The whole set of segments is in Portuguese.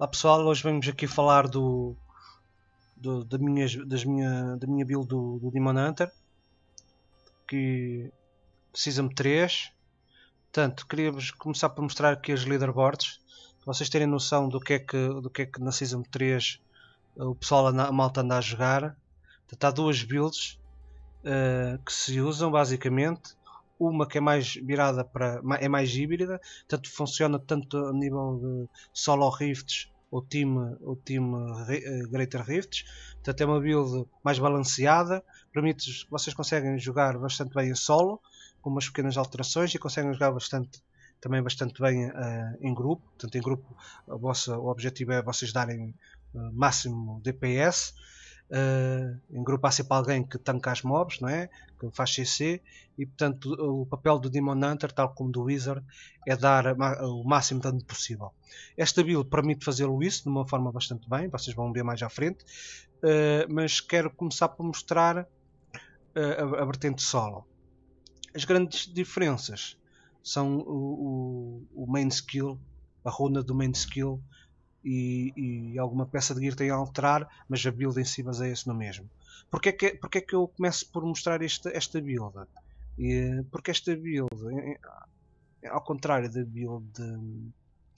Olá pessoal, hoje vamos aqui falar do, do da, minha, das minha, da minha build do, do Demon Hunter que precisa-me 3 Portanto, queríamos começar por mostrar aqui as leaderboards para vocês terem noção do que é que, do que, é que na Season 3 o pessoal, a malta anda a jogar Portanto, há duas builds uh, que se usam basicamente uma que é mais virada para. é mais híbrida, tanto funciona tanto a nível de solo rifts ou time, ou time eh, Greater Rifts, portanto é uma build mais balanceada, permite vocês conseguem jogar bastante bem em solo, com umas pequenas alterações e conseguem jogar bastante também bastante bem uh, em grupo, portanto em grupo a vossa, o objetivo é vocês darem uh, máximo DPS uh, eh, engrupa sempre alguém que tanca as mobs, não é? que faz CC, e portanto o papel do Demon Hunter, tal como do Wizard, é dar o máximo dano possível. Esta build permite fazê-lo isso de uma forma bastante bem, vocês vão ver mais à frente, uh, mas quero começar por mostrar uh, a, a vertente solo. As grandes diferenças são o, o, o main skill, a runa do main skill e, e alguma peça de gear tem a alterar, mas a build em si baseia-se no mesmo. Porquê é que, porquê que eu começo por mostrar esta, esta build? E, porque esta build, ao contrário da build de,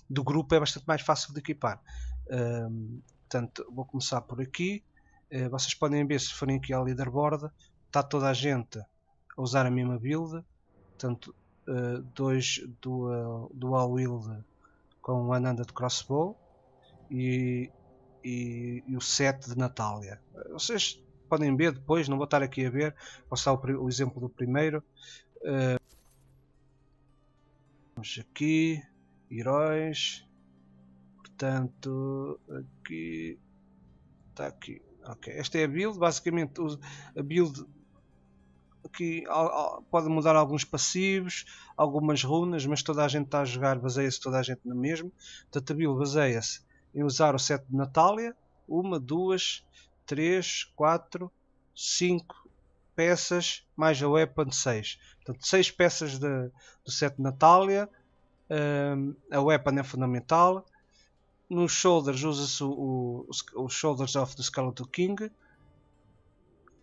do grupo, é bastante mais fácil de equipar. Um, portanto, vou começar por aqui. Eh, vocês podem ver se forem aqui ao leaderboard, está toda a gente a usar a mesma build. Portanto, eh, dois dual, dual wield com um ananda de crossbow e, e, e o 7 de Natália. Vocês podem ver depois, não vou estar aqui a ver, vou só o, o exemplo do primeiro. Uh, vamos aqui, heróis, portanto, aqui, está aqui, ok, esta é a build, basicamente a build aqui pode mudar alguns passivos, algumas runas, mas toda a gente está a jogar, baseia-se toda a gente no mesmo, portanto a build baseia-se em usar o set de Natália. Uma, duas, três, quatro, cinco peças, mais a Weapon seis Portanto, seis peças de, do set de Natália. Um, a Weapon é fundamental. Nos Shoulders usa-se o, o, o, Shoulders of the Skeleton King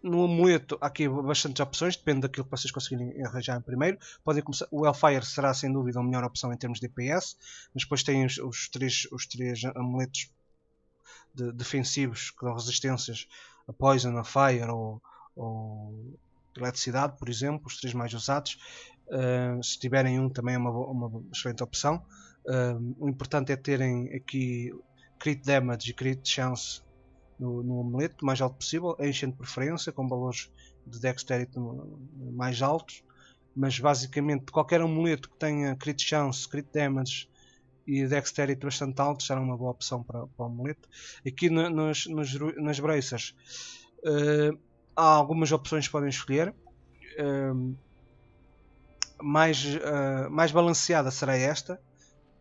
no amuleto há aqui bastantes opções, depende daquilo que vocês conseguirem arranjar primeiro. Podem começar, o Hellfire será sem dúvida a melhor opção em termos de DPS, mas depois tem os, os três, os três amuletos de, defensivos que dão resistências a Poison, a Fire ou, ou Eletricidade, por exemplo, os três mais usados. Uh, se tiverem um, também é uma, uma excelente opção. Uh, o importante é terem aqui crit damage e crit chance no, no omelete o mais alto possível, enchendo de preferência, com valores de dexterity mais altos, mas basicamente qualquer amuleto que tenha crit chance, crit damage e dexterity bastante alto será uma boa opção para, para o amuleto. Aqui no, nos, nos, nas braças uh, há algumas opções que podem escolher. Uh, mais, uh, mais balanceada será esta.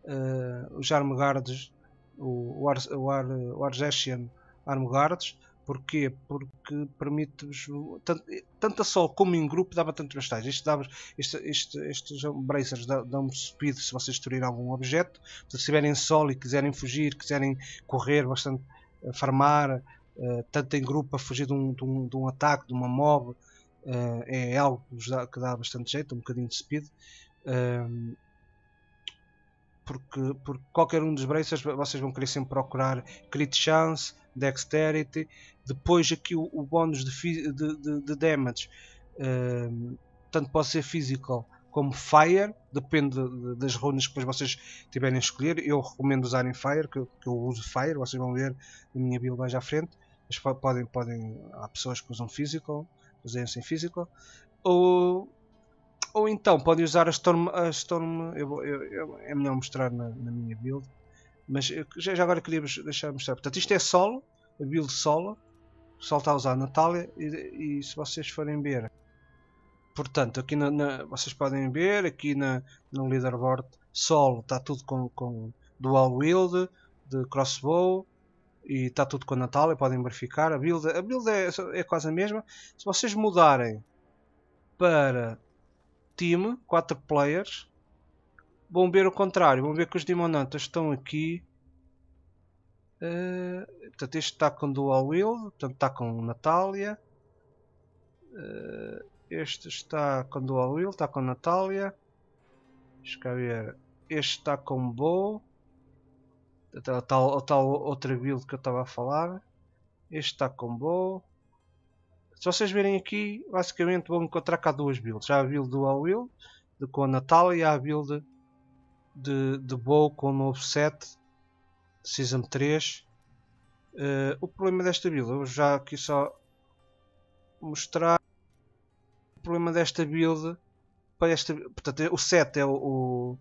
Eh, os Armaguards, o, o, Ar, o, Ar, o Argesian, armguards. Porquê? Porque permite-vos, tanto, tanto a solo como em grupo, dava tantos bastante. Isto dava, este, este, estes bracers dão speed se vocês destruírem algum objeto. se estiverem solo e quiserem fugir, quiserem correr bastante, eh, farmar, uh, tanto em grupo para fugir de um, de um, de um ataque, de uma mob, uh, é algo que, dá, que dá bastante jeito, um bocadinho de speed. Uh, porque, porque qualquer um dos braços vocês vão querer sempre procurar crit chance, dexterity, depois aqui o, o bónus de, de, de, de damage, uh, tanto pode ser physical como fire, depende das runas que depois vocês tiverem a escolher. Eu recomendo usarem fire, que, que eu uso fire, vocês vão ver na minha build mais à frente. Mas podem, podem, há pessoas que usam physical, usem sem physical, ou ou então podem usar a Storm. A Storm eu eu, eu, é melhor mostrar na, na minha build. Mas já, já, agora queria deixar mostrar. Portanto, isto é solo, a build solo. O pessoal está a usar a Natália. E, e se vocês forem ver, portanto, aqui na, na, vocês podem ver, aqui na, no leaderboard solo está tudo com, com dual wield, de crossbow e está tudo com a Natália, podem verificar. A build, a build é, é quase a mesma. Se vocês mudarem para time, 4 players. Vão ver o contrário, vão ver que os Demonantas estão aqui. Uh, portanto, este está com Dual Will, portanto, está com Natália. Uh, eh, este está com Dual Will, está com Natália. Deixa cá ver. Este está com Bo. A é tal, a tal outra build que eu estava a falar. Este está com Bo. Se vocês verem aqui, basicamente vão encontrar cá duas builds. já a build do All Will, de, com a Natália, e há a build de, de Bow com o novo set, Season 3. Uh, eh, o problema desta build, eu já aqui só mostrar. O problema desta build, para esta, portanto, o set é o, o,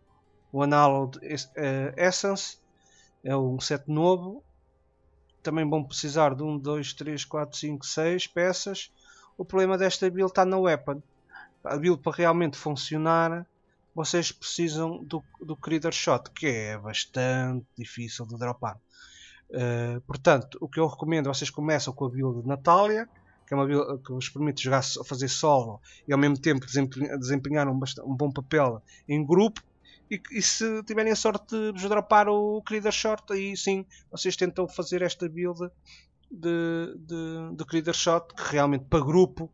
o Analog eh, Essence, é um set novo, também vão precisar de 1, 2, 3, 4, 5, 6 peças. O problema desta build está na weapon. A build para realmente funcionar, vocês precisam do, do Creator Shot, que é bastante difícil de dropar. Uh, portanto, o que eu recomendo, vocês começam com a build de Natália, que é uma build que vos permite jogar, fazer solo e ao mesmo tempo desempenhar um, um bom papel em grupo, e, e, se tiverem a sorte de vos dropar o Creeder Short, aí sim vocês tentam fazer esta build de, de, de Creeder Short, que realmente para grupo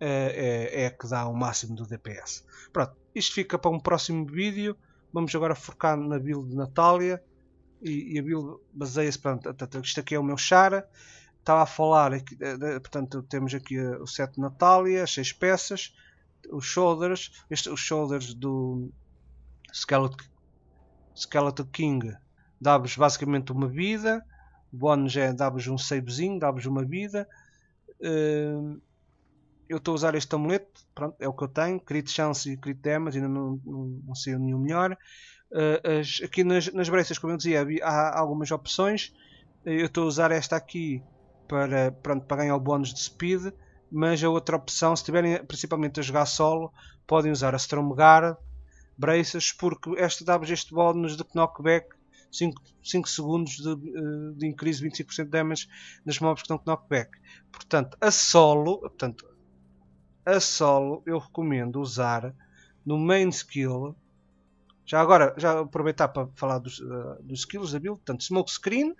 é, é, é que dá o máximo do DPS. Pronto, isto fica para um próximo vídeo. Vamos agora focar na build de Natália. E, e a build baseia-se, isto aqui é o meu Chara. Estava a falar, eh, portanto, temos aqui eh, o set de Natália, as 6 peças, os shoulders, este, os shoulders do, Skeleton, Skeleton King, dá-vos basicamente uma vida. O bónus é dá-vos um savezinho, dá-vos uma vida. Hum, eu estou a usar este amuleto, pronto, é o que eu tenho. Crit chance e crit damage, ainda não, não, não sei nenhum melhor. Eh, as, aqui nas, nas brechas, como eu dizia, há algumas opções. Eh, eu estou a usar esta aqui para, pronto, para ganhar o bónus de speed. Mas a outra opção, se estiverem principalmente a jogar solo, podem usar a Stromgard Braces, porque esta dá este bónus de knockback 5, segundos de, eh, de increase 25% de damage nas mobs que estão com knockback. Portanto, a solo, portanto, a solo eu recomendo usar no main skill. Já agora, já aproveitar para falar dos, eh, dos skills da build, portanto, smoke screen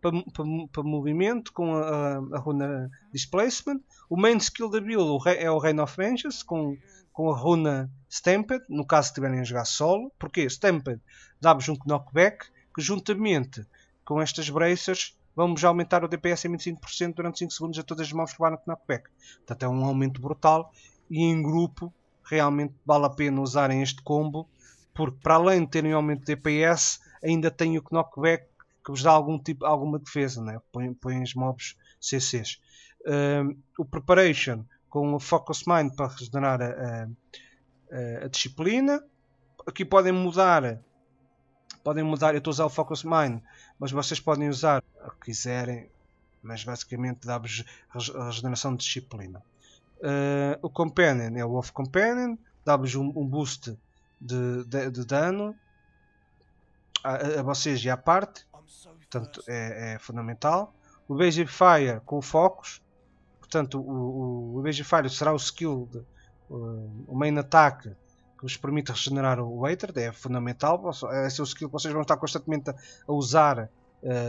para, para, para movimento com a, a, runa displacement. O main skill da build é o reign of Vengeance com com a Runa Stampede, no caso de estiverem a jogar solo, porque Stampede dá-vos um knockback que juntamente com estas bracers vamos aumentar o DPS em 25% durante 5 segundos a todas as mãos que no knockback. Portanto é um aumento brutal e em grupo realmente vale a pena usarem este combo porque para além de terem um aumento de DPS ainda tem o knockback que vos dá algum tipo, alguma defesa, né? Põem põem os mobs CCs. Um, o Preparation com o Focus Mind para regenerar a, a, a disciplina. Aqui podem mudar podem mudar, eu estou a usar o Focus Mind, mas vocês podem usar o que quiserem, mas basicamente dá-vos a regeneração de disciplina. Uh, o Companion é o Off Companion, dá-vos um, um, boost de, de, de dano a, a, vocês e à parte, portanto é, é fundamental. O Basic Fire com o Focus Portanto, o, o Fire será o skill, de, o main ataque que vos permite regenerar o Waiter, é fundamental. Esse é o skill que vocês vão estar constantemente a, a usar uh,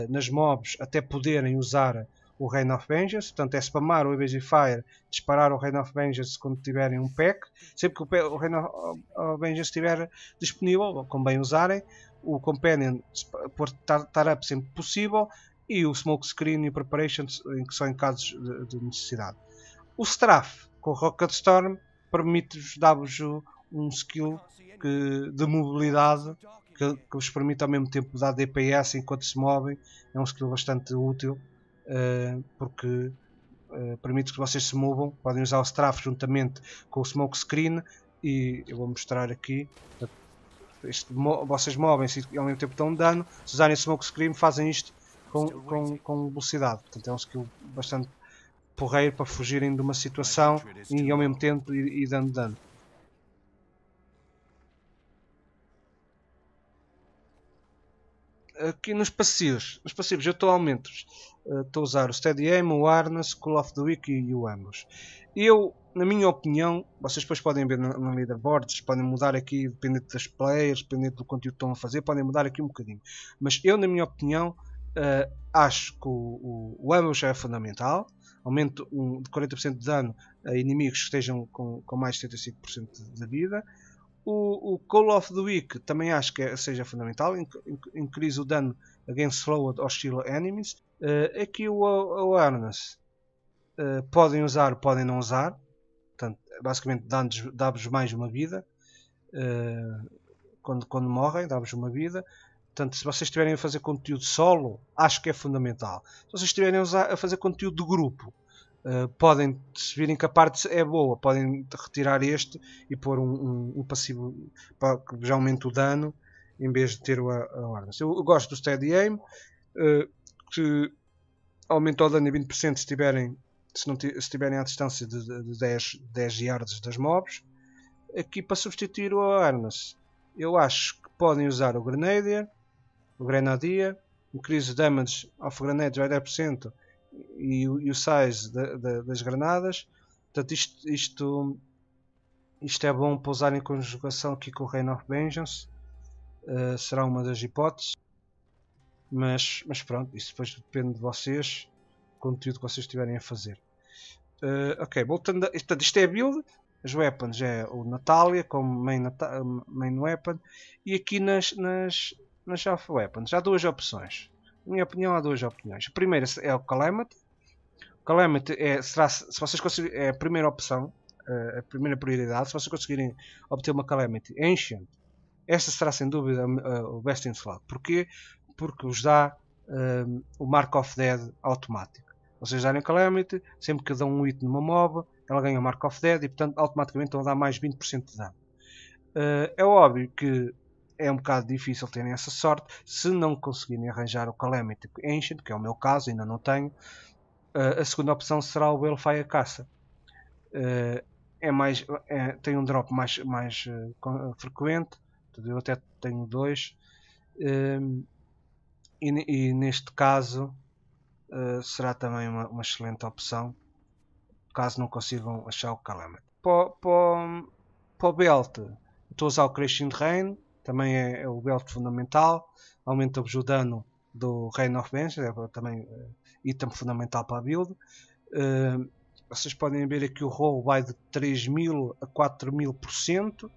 nas mobs até poderem usar o Reign of Vengeance. Portanto, é spamar o Evasion Fire, disparar o Reign of Vengeance quando tiverem um pack. Sempre que o Reign of Vengeance estiver disponível, ou bem usarem, o Companion pôr tar, up sempre possível e o smoke screen e o preparation, que são em casos de, de necessidade. O Straff com Rocket Storm permite-vos dar-vos um skill que, de mobilidade que, que, vos permite ao mesmo tempo dar DPS enquanto se movem. É um skill bastante útil uh, porque uh, eh, permite que vocês se movam. Podem usar o Straff juntamente com o Smoke Screen e eu vou mostrar aqui. Este, vocês movem-se e ao mesmo tempo dão dano. Se usarem Smoke Screen fazem isto com, com, com velocidade. Portanto, é um skill bastante porreiro para fugirem de uma situação e ao mesmo tempo ir, ir dando dano. Aqui nos passivos, nos passivos eu estou a aumentos. Eh, estou a usar o Steady Aim, o Arnas, Call of the Week e o ambos. Eu, na minha opinião, vocês depois podem ver no, no leaderboards, podem mudar aqui, dependendo das players, dependendo do conteúdo que estão a fazer, podem mudar aqui um bocadinho. Mas eu, na minha opinião, uh, acho que o, o, o ambush é fundamental. Aumento um, de 40% de dano a inimigos que estejam com, com mais de 75% de vida. O, o, Call of the Week também acho que é, seja fundamental, increase o dano against slowed hostile enemies. Uh, aqui o Awareness uh, podem usar, podem não usar, portanto, é basicamente dá-vos mais uma vida uh, quando, quando morrem, dá-vos uma vida. Portanto, se vocês estiverem a fazer conteúdo solo, acho que é fundamental. Se vocês estiverem a fazer conteúdo de grupo, uh, podem, se virem que a parte é boa, podem retirar este e pôr um, um, um passivo que já aumente o dano em vez de ter o awareness. Eu, eu gosto do steady aim, uh, que aumenta o dano em 20% se estiverem, se não se estiverem à distância de, de 10, 10 yards das mobs. Aqui para substituir o Arnas, eu acho que podem usar o Grenadier o Grenadier, o Cruise Damage of Grenades 80% é e, o, e o size de, de, das granadas. Portanto, isto, isto, isto é bom para usar em conjugação aqui com o Reign of Vengeance. Uh, será uma das hipóteses. Mas, mas pronto, isso depois depende de vocês, o conteúdo que vocês tiverem a fazer. Uh, ok, voltando a, portanto, isto é a build, as weapons é o Natalia como main, main weapon e aqui nas, nas, na Shelf Weapons há duas opções. Na minha opinião, há duas opiniões. A primeira é o Calamity. O Calamity é, será, se vocês conseguirem, é a primeira opção, eh, a primeira prioridade. Se vocês conseguirem obter uma Calamity Ancient, esta será sem dúvida eh, o best in slot. Porquê? Porque vos dá um, eh, o Mark of Dead automático. Vocês darem Calamity, sempre que dão um hit numa mob, ela ganha o Mark of Dead e portanto automaticamente vão dar mais 20% de dano. Uh, é óbvio que é um bocado difícil terem essa sorte se não conseguirem arranjar o Calamity Ancient, tipo, que é o meu caso, ainda não tenho. Uh, a segunda opção será o Balefire Caça. Uh, é mais, é, tem um drop mais, mais uh, frequente, eu até tenho dois. Uh, e, e, neste caso será também uma, uma, excelente opção caso não consigam achar o Calamity. Para, para o Belt, estou a usar o Crescent Rain, também é, é o belt fundamental, aumenta-vos o dano do Reign of Vengeance, é também eh, item fundamental para a build. Uh, vocês podem ver aqui o roll vai de 3000 a 4000%. Uh,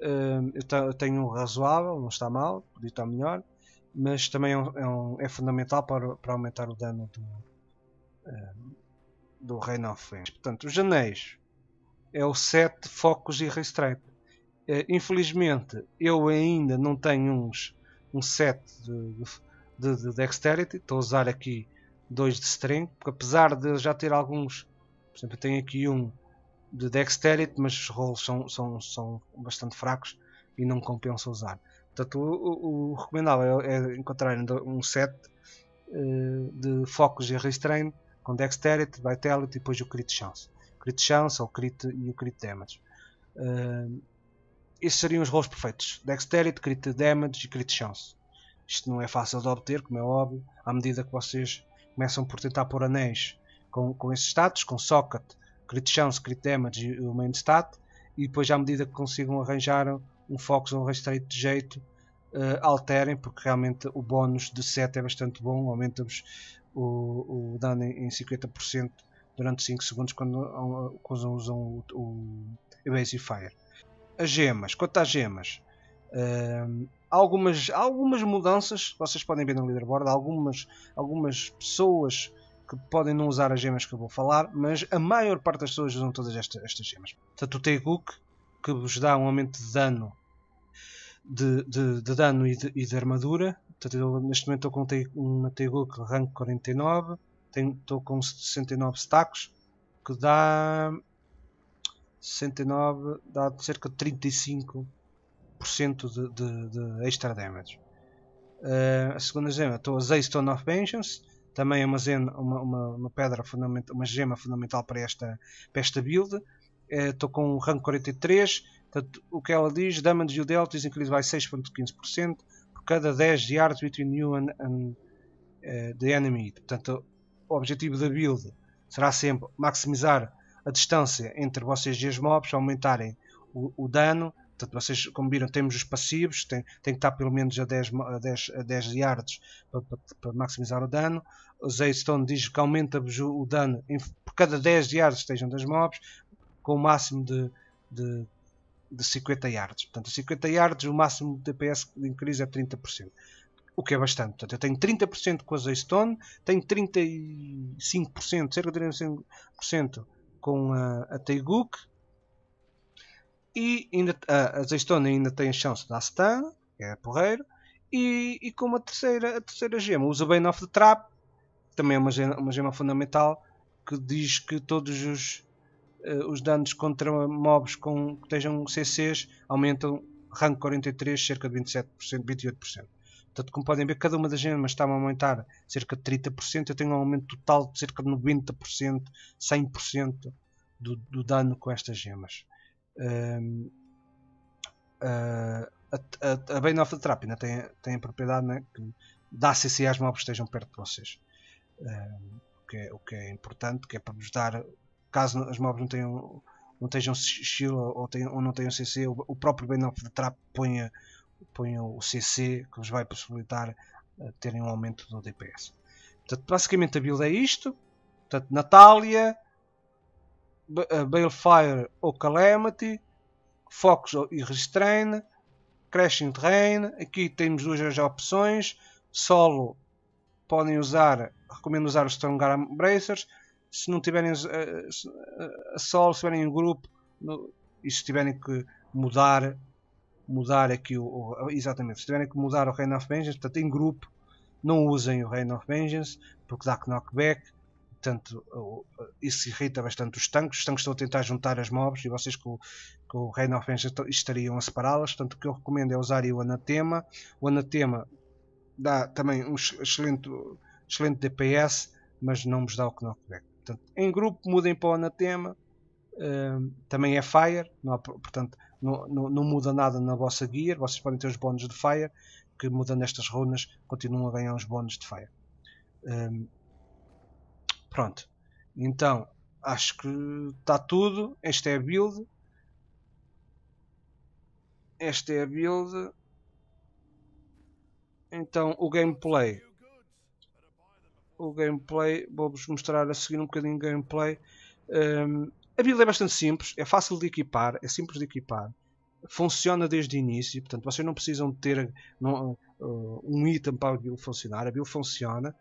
eh, eu tenho um razoável, não está mal, podia estar melhor, mas também é, um, é, é fundamental para, para, aumentar o dano do, uh, do Reign of Vengeance. Portanto, os anéis é o 7 focos e restraint. Eh, infelizmente, eu ainda não tenho uns, um set de, de, de dexterity. Estou a usar aqui dois de strength, porque apesar de eu já ter alguns, por exemplo, tenho aqui um de dexterity, mas os rolos são, são, são bastante fracos e não compensa usar. Portanto, o, o, o recomendável é, é encontrar um set uh, de focos e restrain com dexterity, vitality e depois o crit chance. Crit chance ou crit, e o crit damage. Uh, esses seriam os rolos perfeitos. Dexterity, Crit Damage e Crit Chance. Isto não é fácil de obter, como é óbvio, à medida que vocês começam por tentar pôr anéis com, com esses status, com Socket, Crit Chance, Crit Damage e o Main Stat, e depois à medida que consigam arranjar um Focus ou um Restraint de jeito, uh, alterem, porque realmente o bónus de 7 é bastante bom, aumenta-vos o, o, dano em, 50% durante 5 segundos quando eh, usam, usam o, o Evasive Fire as gemas, quanto às gemas, uh, algumas, algumas mudanças, vocês podem ver no leaderboard, algumas, algumas pessoas que podem não usar as gemas que eu vou falar, mas a maior parte das pessoas usam todas estas, estas gemas. Tanto o Teiguk, que vos dá um aumento de dano de, de, de dano e de, e de, armadura. Portanto, eu, neste momento estou com uma Teiguk rank 49, estou com 69 stacks, que dá 69 dá cerca de 35% de, de, de extra damage. Uh, a segunda gema, estou a Stone of Vengeance, também é uma, uma, uma, uma, pedra fundamental, uma gema fundamental para esta, para esta build. Eh, estou uh, com um rank 43, portanto, o que ela diz, damage you dealt is increased by 6.15% por cada 10 yards between you and, and uh, the enemy. Portanto, o objetivo da build será sempre maximizar a distância entre vocês e as mobs, aumentarem o, o dano. Portanto, vocês, como viram, temos os passivos, tem, tem que estar pelo menos a 10, a 10, a 10 yards para, para, para maximizar o dano. O Zeystone diz que aumenta-vos o, dano em, por cada 10 yards que estejam das mobs, com o máximo de, de, de 50 yards. Portanto, 50 yards, o máximo de DPS de crise é 30% o que é bastante. Portanto, eu tenho 30% com a Zeystone, tenho 35%, cerca de 35% com a, a Taeguk. E ainda, a, a ainda tem a chance da Stan, que é a porreiro. E, e a terceira, a terceira gema, usa Bane of the Trap, também é uma gema, uma gema fundamental, que diz que todos os, uh, os danos contra mobs com, que estejam CCs aumentam rank 43 cerca de 27%, 28%. Portanto, como podem ver, cada uma das gemas está a aumentar cerca de 30%. Eu tenho um aumento total de cerca de 90%, 100% do, do dano com estas gemas. Um, uh, a, a, a Bane of the Trap ainda tem, tem a propriedade né, que dá CC às mobs que estejam perto de vocês. Um, o, que é, o que é importante, que é para vos dar, caso as mobs não tenham não tenham shield ou, tenham, ou não tenham CC, o, o próprio Bane of the Trap põe põe o CC que vos vai possibilitar eh, terem um aumento do DPS. Portanto, basicamente a build é isto. Portanto, Natália, eh, Balefire ou Calamity, Fox e Restrain, Crashing Terrain. Aqui temos duas opções. Solo podem usar, recomendo usar os Strongguard Bracers. Se não tiverem eh, solo, se tiverem em um grupo e se tiverem que mudar mudar aqui o, o exatamente, se tiverem que mudar o Reign of Vengeance, portanto em grupo não usem o Reign of Vengeance porque dá knockback, portanto isso irrita bastante os tanques, os tanques estão a tentar juntar as mobs e vocês com, com o Reign of Vengeance estariam a separá-las, portanto o que eu recomendo é usarem o Anatema, o Anatema dá também um excelente, excelente DPS, mas não vos dá o knockback. Portanto, em grupo mudem para o Anatema, eh, também é Fire, há, portanto não, não, não, muda nada na vossa guia, vocês podem ter os bónus de Fire, que mudando estas runas continuam a ganhar os bónus de Fire. Um, pronto, então acho que está tudo. Esta é a build. Esta é a build. Então o gameplay. O gameplay, vou-vos mostrar a seguir um bocadinho o gameplay. Um, a build é bastante simples, é fácil de equipar, é simples de equipar, funciona desde o início, portanto vocês não precisam de ter não, uh, um item para a build funcionar, a build funciona,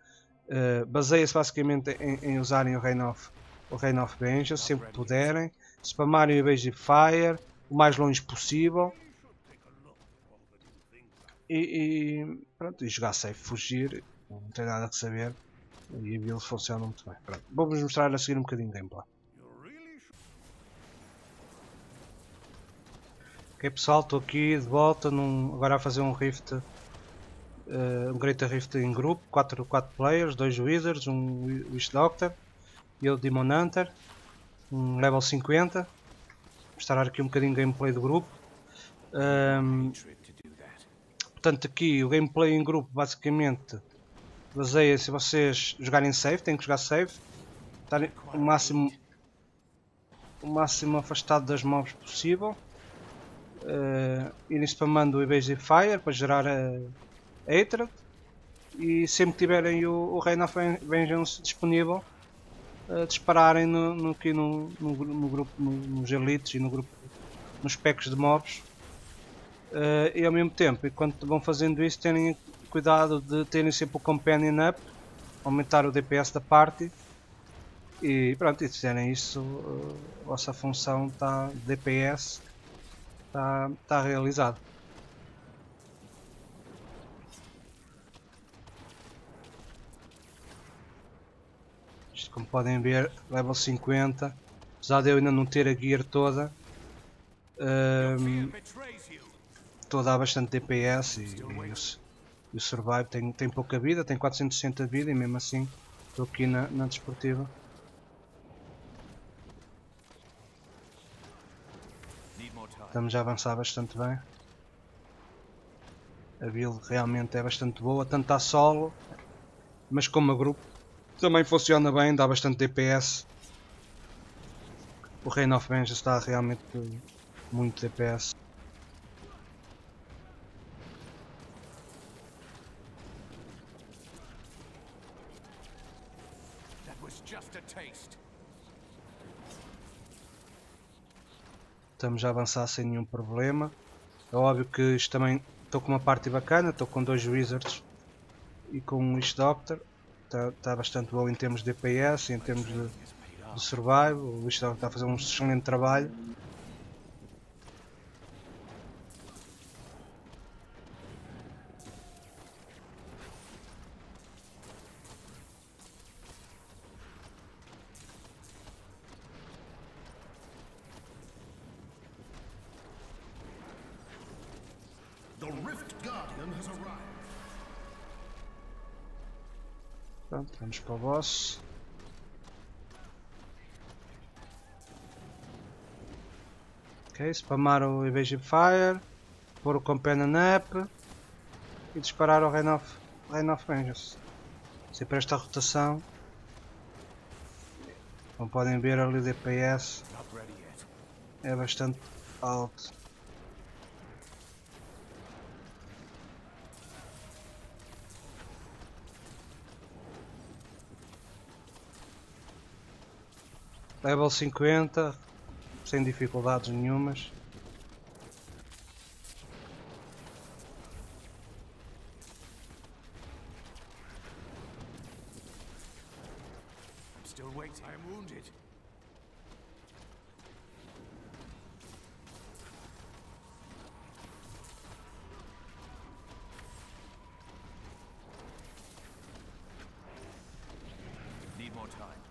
uh, baseia-se basicamente em, em, usarem o Reign of, o of Vengeance sempre que puderem, spamarem o Beige Fire o mais longe possível e, e, pronto, e jogar safe, fugir, não tem nada a saber e a build funciona muito bem. Vou-vos mostrar a seguir um bocadinho de gameplay. Ok pessoal, estou aqui de volta num, agora a fazer um rift, uh, um Greater Rift em grupo, 4 4 players, 2 Wizards, um Wish Doctor, eu Demon Hunter, um level 50, mostrar aqui um bocadinho gameplay do grupo. Um, ehm, portanto aqui o gameplay em grupo basicamente baseia-se se vocês jogarem safe, têm que jogar safe, estarem o máximo, o máximo afastado das mobs possível uh, eh, ir spamando o Evasive Fire para gerar a, a Hatred e sempre que tiverem o, o Reign of Vengeance disponível uh, dispararem no, no, aqui no, no, no grupo, no, nos elites e no grupo, nos packs de mobs uh, e ao mesmo tempo, enquanto vão fazendo isso terem cuidado de terem sempre o Companion Up aumentar o DPS da party e pronto, e fizerem isso, a vossa função está DPS está, está realizado. Isto como podem ver, level 50, apesar de eu ainda não ter a gear toda, hum, estou a dar bastante DPS e, e, o, Survive tem, tem pouca vida, tem 460 de vida e mesmo assim estou aqui na, na desportiva. Estamos a avançar bastante bem. A build realmente é bastante boa, tanto a tá solo, mas como a grupo. Também funciona bem, dá bastante DPS. O Reign of Vengeance está realmente muito DPS. podemos avançar sem nenhum problema. É óbvio que isto também estou com uma parte bacana, estou com dois Wizards e com um East Doctor. Está tá bastante bom em termos de DPS, em termos de, de survival. O East Doctor está a fazer um excelente trabalho. para o boss. Ok, spamar o Evasive Fire, pôr o Companion Up e disparar o Rain of, Rain of Vengeance. Sempre esta rotação. Como podem ver ali o DPS é bastante alto. Level 50, sem dificuldades nenhumas. Need more time.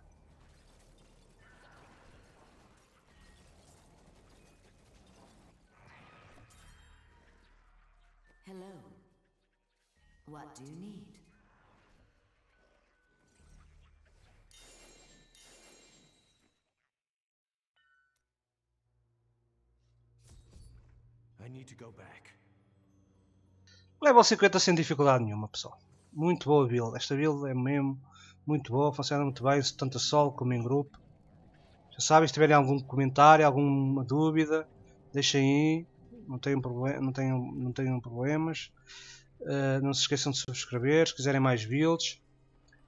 Level 50 sem dificuldade nenhuma, pessoal. Muito boa build. Esta build é mesmo muito boa, funciona muito bem, tanto a solo como em grupo. Já sabem, se tiverem algum comentário, alguma dúvida, deixem aí. Não tenham, não tenham, não tenham problemas. Uh, não se esqueçam de subscrever, se quiserem mais builds.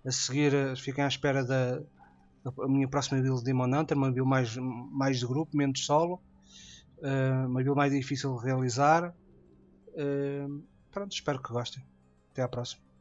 A seguir, eh, fiquem à espera da, da minha próxima build de Demon Hunter, é uma build mais, mais de grupo, menos solo. Uh, ah, uma build mais difícil de realizar. Uh, pronto, espero que gostem. Até à próxima.